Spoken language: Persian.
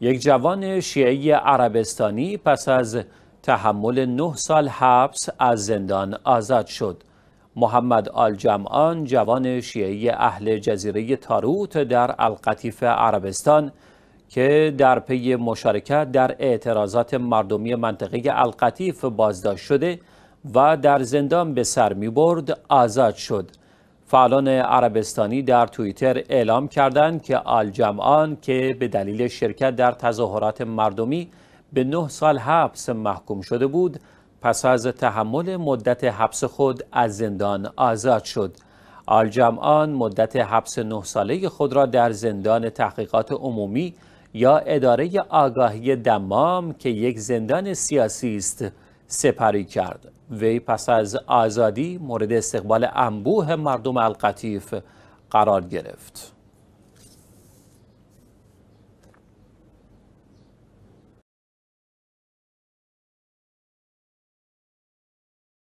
یک جوان شیعی عربستانی پس از تحمل نه سال حبس از زندان آزاد شد. محمد آل جمعان جوان شیعی اهل جزیره تاروت در القطیف عربستان که در پی مشارکت در اعتراضات مردمی منطقه القطیف بازداشت شده و در زندان به سر می برد آزاد شد. فعالان عربستانی در توییتر اعلام کردند که آل جمعان که به دلیل شرکت در تظاهرات مردمی به نه سال حبس محکوم شده بود پس از تحمل مدت حبس خود از زندان آزاد شد آل جمعان مدت حبس نه ساله خود را در زندان تحقیقات عمومی یا اداره آگاهی دمام که یک زندان سیاسی است سپری کرد وی پس از آزادی مورد استقبال انبوه مردم القطیف قرار گرفت